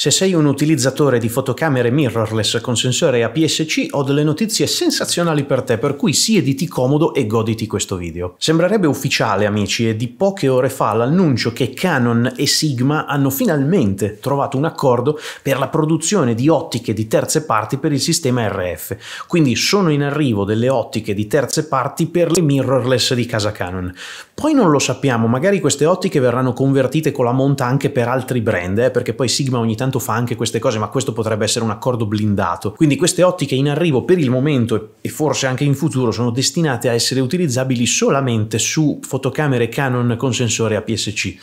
Se sei un utilizzatore di fotocamere mirrorless con sensore APS-C ho delle notizie sensazionali per te, per cui siediti comodo e goditi questo video. Sembrerebbe ufficiale, amici, è di poche ore fa l'annuncio che Canon e Sigma hanno finalmente trovato un accordo per la produzione di ottiche di terze parti per il sistema RF. Quindi sono in arrivo delle ottiche di terze parti per le mirrorless di casa Canon. Poi non lo sappiamo, magari queste ottiche verranno convertite con la monta anche per altri brand, eh, perché poi Sigma ogni tanto tanto fa anche queste cose, ma questo potrebbe essere un accordo blindato. Quindi queste ottiche in arrivo per il momento e forse anche in futuro sono destinate a essere utilizzabili solamente su fotocamere Canon con sensore APS-C.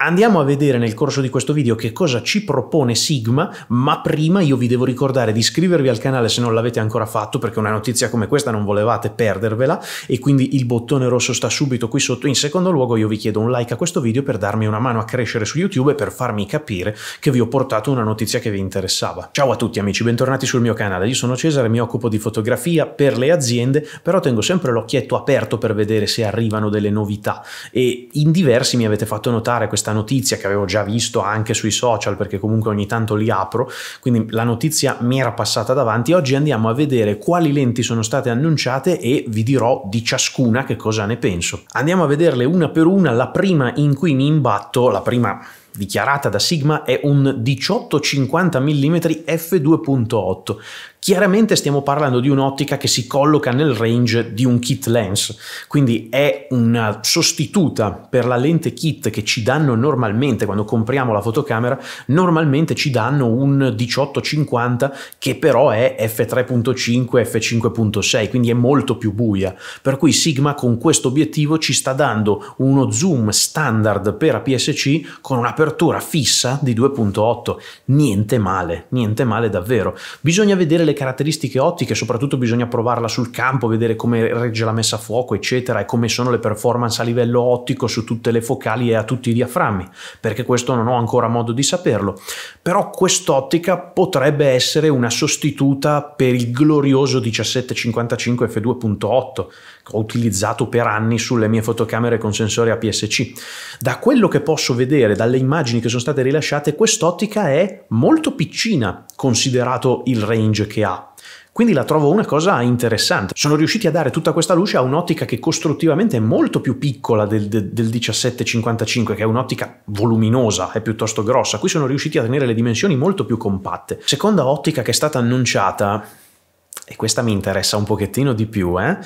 Andiamo a vedere nel corso di questo video che cosa ci propone Sigma, ma prima io vi devo ricordare di iscrivervi al canale se non l'avete ancora fatto, perché una notizia come questa non volevate perdervela, e quindi il bottone rosso sta subito qui sotto. In secondo luogo io vi chiedo un like a questo video per darmi una mano a crescere su YouTube e per farmi capire che vi ho portato trovato una notizia che vi interessava. Ciao a tutti amici, bentornati sul mio canale. Io sono Cesare, mi occupo di fotografia per le aziende, però tengo sempre l'occhietto aperto per vedere se arrivano delle novità e in diversi mi avete fatto notare questa notizia che avevo già visto anche sui social perché comunque ogni tanto li apro, quindi la notizia mi era passata davanti. Oggi andiamo a vedere quali lenti sono state annunciate e vi dirò di ciascuna che cosa ne penso. Andiamo a vederle una per una, la prima in cui mi imbatto, la prima dichiarata da Sigma è un 1850 mm f2.8 Chiaramente stiamo parlando di un'ottica che si colloca nel range di un kit lens, quindi è una sostituta per la lente kit che ci danno normalmente quando compriamo la fotocamera, normalmente ci danno un 18-50 che però è f3.5, f5.6, quindi è molto più buia. Per cui Sigma con questo obiettivo ci sta dando uno zoom standard per APS-C con un'apertura fissa di 2.8. Niente male, niente male davvero. Bisogna vedere le caratteristiche ottiche, soprattutto bisogna provarla sul campo, vedere come regge la messa a fuoco, eccetera, e come sono le performance a livello ottico su tutte le focali e a tutti i diaframmi, perché questo non ho ancora modo di saperlo. Però quest'ottica potrebbe essere una sostituta per il glorioso 1755 f2.8 che ho utilizzato per anni sulle mie fotocamere con sensore APS-C. Da quello che posso vedere, dalle immagini che sono state rilasciate, quest'ottica è molto piccina considerato il range che che ha. Quindi la trovo una cosa interessante. Sono riusciti a dare tutta questa luce a un'ottica che costruttivamente è molto più piccola del, del, del 1755, che è un'ottica voluminosa, è piuttosto grossa. Qui sono riusciti a tenere le dimensioni molto più compatte. Seconda ottica che è stata annunciata, e questa mi interessa un pochettino di più, eh?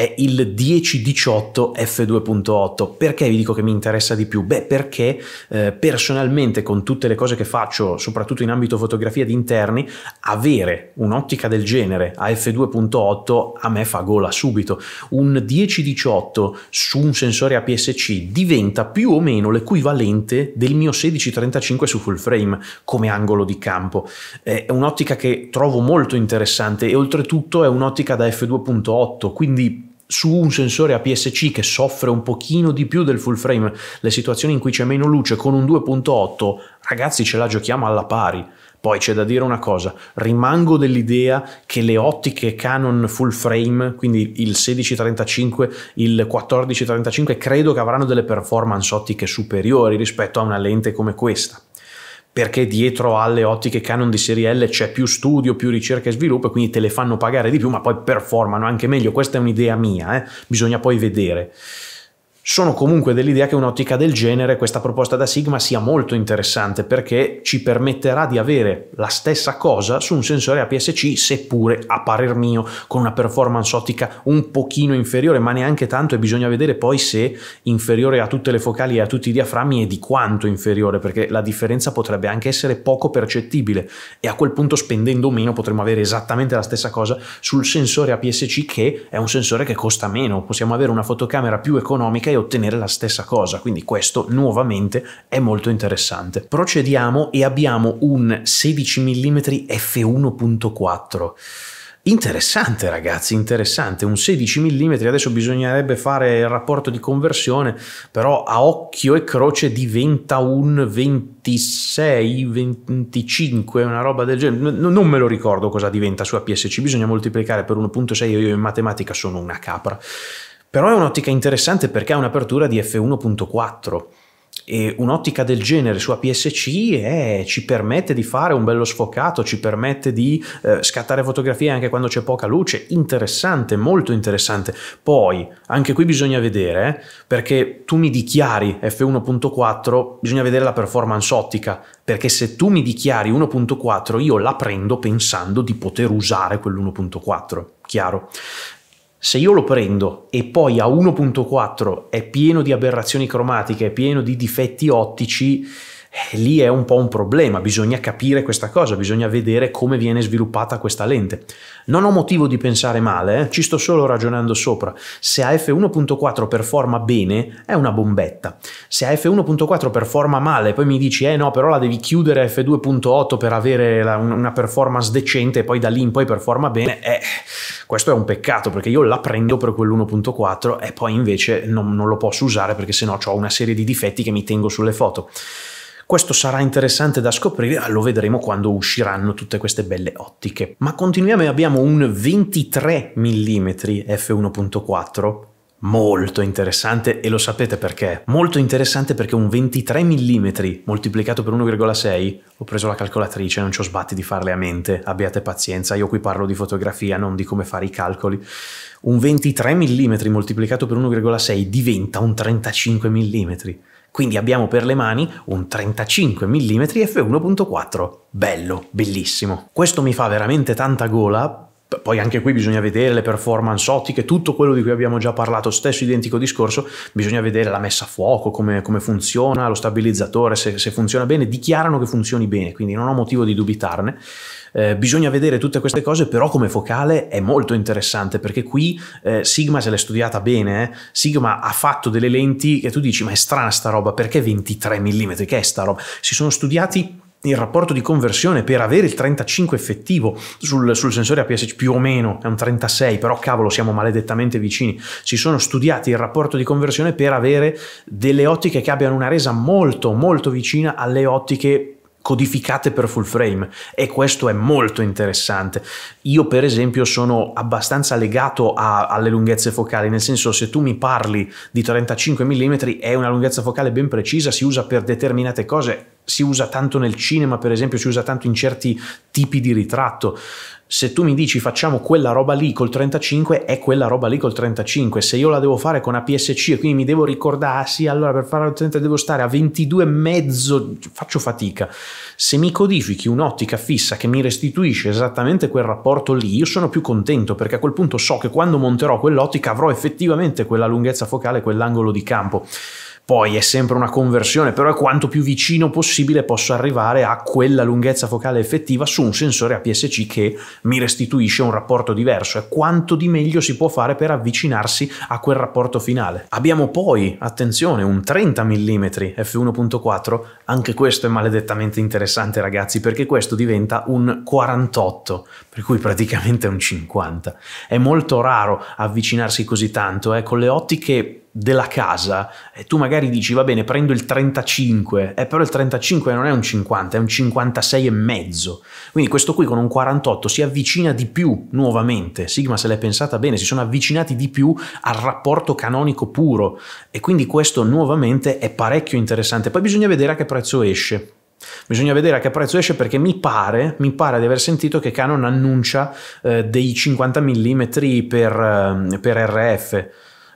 è il 1018 F2.8. Perché vi dico che mi interessa di più? Beh, perché eh, personalmente con tutte le cose che faccio, soprattutto in ambito fotografia di interni, avere un'ottica del genere a F2.8 a me fa gola subito. Un 1018 su un sensore APS-C diventa più o meno l'equivalente del mio 1635 su full frame come angolo di campo. È un'ottica che trovo molto interessante e oltretutto è un'ottica da F2.8, quindi su un sensore APS-C che soffre un pochino di più del full frame le situazioni in cui c'è meno luce con un 2.8, ragazzi ce la giochiamo alla pari. Poi c'è da dire una cosa, rimango dell'idea che le ottiche Canon full frame, quindi il 1635, il 1435, credo che avranno delle performance ottiche superiori rispetto a una lente come questa perché dietro alle ottiche Canon di serie L c'è più studio, più ricerca e sviluppo e quindi te le fanno pagare di più, ma poi performano anche meglio. Questa è un'idea mia, eh? bisogna poi vedere sono comunque dell'idea che un'ottica del genere, questa proposta da Sigma, sia molto interessante perché ci permetterà di avere la stessa cosa su un sensore APS-C, seppure a parer mio con una performance ottica un pochino inferiore, ma neanche tanto e bisogna vedere poi se inferiore a tutte le focali e a tutti i diaframmi e di quanto inferiore, perché la differenza potrebbe anche essere poco percettibile e a quel punto spendendo meno potremmo avere esattamente la stessa cosa sul sensore APS-C che è un sensore che costa meno, possiamo avere una fotocamera più economica e ottenere la stessa cosa, quindi questo nuovamente è molto interessante. Procediamo e abbiamo un 16 mm f1.4. Interessante ragazzi, interessante, un 16 mm, adesso bisognerebbe fare il rapporto di conversione, però a occhio e croce diventa un 26, 25, una roba del genere, non me lo ricordo cosa diventa su APSC, bisogna moltiplicare per 1.6, io in matematica sono una capra. Però è un'ottica interessante perché ha un'apertura di f1.4 e un'ottica del genere su APS-C eh, ci permette di fare un bello sfocato, ci permette di eh, scattare fotografie anche quando c'è poca luce, interessante, molto interessante. Poi, anche qui bisogna vedere, eh, perché tu mi dichiari F1.4, bisogna vedere la performance ottica, perché se tu mi dichiari 1.4 io la prendo pensando di poter usare quell'1.4, chiaro? Se io lo prendo e poi a 1.4 è pieno di aberrazioni cromatiche, è pieno di difetti ottici, eh, lì è un po' un problema, bisogna capire questa cosa, bisogna vedere come viene sviluppata questa lente. Non ho motivo di pensare male, eh? ci sto solo ragionando sopra. Se a f1.4 performa bene, è una bombetta. Se a f1.4 performa male, poi mi dici, eh no, però la devi chiudere a f2.8 per avere la, una performance decente e poi da lì in poi performa bene, eh, questo è un peccato perché io la prendo per quell'1.4 e poi invece non, non lo posso usare perché sennò ho una serie di difetti che mi tengo sulle foto. Questo sarà interessante da scoprire, lo vedremo quando usciranno tutte queste belle ottiche. Ma continuiamo e abbiamo un 23 mm f1.4 molto interessante e lo sapete perché? Molto interessante perché un 23 mm moltiplicato per 1,6, ho preso la calcolatrice, non ci ho sbatti di farle a mente, abbiate pazienza, io qui parlo di fotografia, non di come fare i calcoli. Un 23 mm moltiplicato per 1,6 diventa un 35 mm quindi abbiamo per le mani un 35 mm f1.4. Bello, bellissimo. Questo mi fa veramente tanta gola poi anche qui bisogna vedere le performance ottiche, tutto quello di cui abbiamo già parlato, stesso identico discorso, bisogna vedere la messa a fuoco, come, come funziona, lo stabilizzatore, se, se, funziona bene, dichiarano che funzioni bene, quindi non ho motivo di dubitarne. Eh, bisogna vedere tutte queste cose, però come focale è molto interessante perché qui eh, Sigma se l'è studiata bene, eh? Sigma ha fatto delle lenti che tu dici ma è strana sta roba, perché 23 mm, che è sta roba? Si sono studiati il rapporto di conversione per avere il 35 effettivo sul, sul, sensore APS più o meno è un 36 però cavolo siamo maledettamente vicini si sono studiati il rapporto di conversione per avere delle ottiche che abbiano una resa molto molto vicina alle ottiche codificate per full frame e questo è molto interessante. Io per esempio sono abbastanza legato a, alle lunghezze focali, nel senso se tu mi parli di 35 mm è una lunghezza focale ben precisa, si usa per determinate cose si usa tanto nel cinema, per esempio, si usa tanto in certi tipi di ritratto. Se tu mi dici facciamo quella roba lì col 35, è quella roba lì col 35. Se io la devo fare con APS-C e quindi mi devo ricordare, ah sì, allora per fare il 30 devo stare a 22,5, faccio fatica. Se mi codifichi un'ottica fissa che mi restituisce esattamente quel rapporto lì, io sono più contento perché a quel punto so che quando monterò quell'ottica avrò effettivamente quella lunghezza focale, quell'angolo di campo. Poi è sempre una conversione, però è quanto più vicino possibile posso arrivare a quella lunghezza focale effettiva su un sensore APS-C che mi restituisce un rapporto diverso e quanto di meglio si può fare per avvicinarsi a quel rapporto finale. Abbiamo poi, attenzione, un 30 mm f1.4, anche questo è maledettamente interessante ragazzi perché questo diventa un 48, per cui praticamente un 50. È molto raro avvicinarsi così tanto, eh, con le ottiche della casa e tu magari dici va bene prendo il 35 eh, però il 35 non è un 50 è un 56 e mezzo quindi questo qui con un 48 si avvicina di più nuovamente Sigma se l'è pensata bene si sono avvicinati di più al rapporto canonico puro e quindi questo nuovamente è parecchio interessante poi bisogna vedere a che prezzo esce Bisogna vedere a che prezzo esce perché mi pare, mi pare di aver sentito che Canon annuncia eh, dei 50 mm per, eh, per RF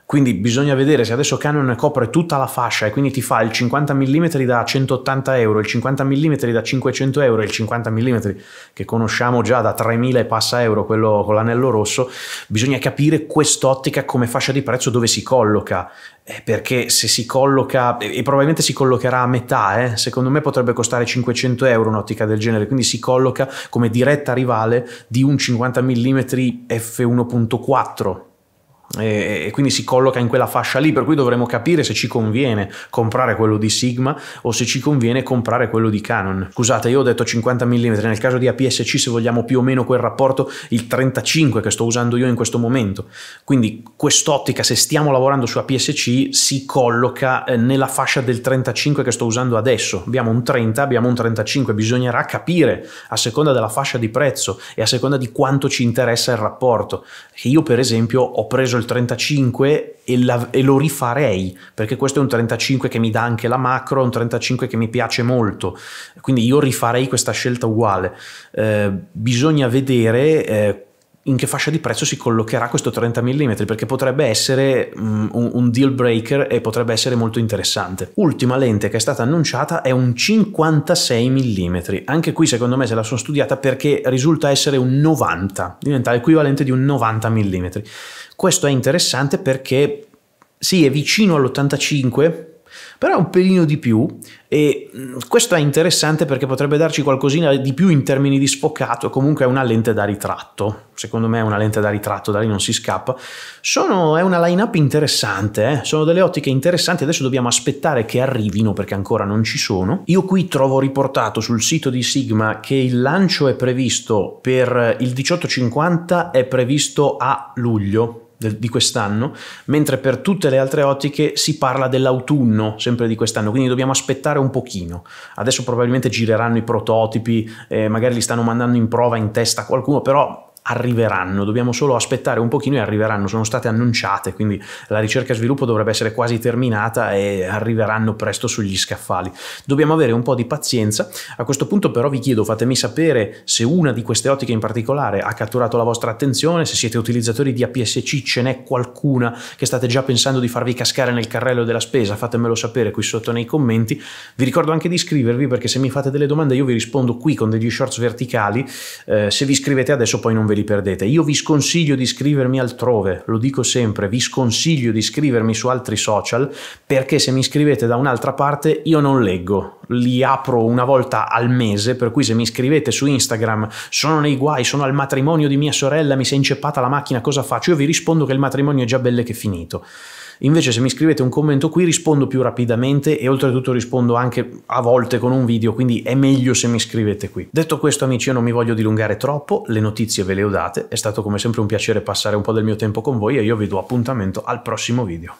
quindi bisogna vedere se adesso Canon copre tutta la fascia e quindi ti fa il 50 mm da 180 euro, il 50 mm da 500 euro e il 50 mm che conosciamo già da 3000 e passa euro, quello con l'anello rosso, bisogna capire quest'ottica come fascia di prezzo dove si colloca eh, perché se si colloca, e probabilmente si collocherà a metà, eh, secondo me potrebbe costare 500 euro un'ottica del genere, quindi si colloca come diretta rivale di un 50 mm f1.4 e quindi si colloca in quella fascia lì, per cui dovremo capire se ci conviene comprare quello di Sigma o se ci conviene comprare quello di Canon. Scusate, io ho detto 50 mm, nel caso di APS-C se vogliamo più o meno quel rapporto, il 35 che sto usando io in questo momento. Quindi quest'ottica, se stiamo lavorando su APS-C, si colloca eh, nella fascia del 35 che sto usando adesso. Abbiamo un 30, abbiamo un 35, bisognerà capire a seconda della fascia di prezzo e a seconda di quanto ci interessa il rapporto. Io per esempio ho preso preso il 35 e, la, e, lo rifarei, perché questo è un 35 che mi dà anche la macro, un 35 che mi piace molto, quindi io rifarei questa scelta uguale. Eh, bisogna vedere eh, in che fascia di prezzo si collocherà questo 30 mm perché potrebbe essere um, un, deal breaker e potrebbe essere molto interessante. Ultima lente che è stata annunciata è un 56 mm, anche qui secondo me se la sono studiata perché risulta essere un 90, diventa l'equivalente di un 90 mm. Questo è interessante perché sì, è vicino all'85 però un pelino di più e mm, questo è interessante perché potrebbe darci qualcosina di più in termini di sfocato, comunque è una lente da ritratto, secondo me è una lente da ritratto, da lì non si scappa, sono, è una line-up interessante, eh? sono delle ottiche interessanti, adesso dobbiamo aspettare che arrivino perché ancora non ci sono. Io qui trovo riportato sul sito di Sigma che il lancio è previsto per il 1850, è previsto a luglio, del, di quest'anno, mentre per tutte le altre ottiche si parla dell'autunno sempre di quest'anno, quindi dobbiamo aspettare un pochino. Adesso probabilmente gireranno i prototipi, eh, magari li stanno mandando in prova in testa qualcuno, però arriveranno, dobbiamo solo aspettare un pochino e arriveranno, sono state annunciate, quindi la ricerca e sviluppo dovrebbe essere quasi terminata e arriveranno presto sugli scaffali. Dobbiamo avere un po' di pazienza, a questo punto però vi chiedo fatemi sapere se una di queste ottiche in particolare ha catturato la vostra attenzione, se siete utilizzatori di APS-C, ce n'è qualcuna che state già pensando di farvi cascare nel carrello della spesa, fatemelo sapere qui sotto nei commenti, vi ricordo anche di iscrivervi perché se mi fate delle domande io vi rispondo qui con degli shorts verticali, eh, se vi iscrivete adesso poi non vedo li perdete. Io vi sconsiglio di scrivermi altrove, lo dico sempre, vi sconsiglio di scrivermi su altri social perché se mi scrivete da un'altra parte io non leggo, li apro una volta al mese, per cui se mi scrivete su Instagram sono nei guai, sono al matrimonio di mia sorella, mi si è inceppata la macchina, cosa faccio? Io vi rispondo che il matrimonio è già belle che finito. Invece se mi scrivete un commento qui rispondo più rapidamente e oltretutto rispondo anche a volte con un video, quindi è meglio se mi scrivete qui. Detto questo amici io non mi voglio dilungare troppo, le notizie ve le ho date, è stato come sempre un piacere passare un po' del mio tempo con voi e io vi do appuntamento al prossimo video.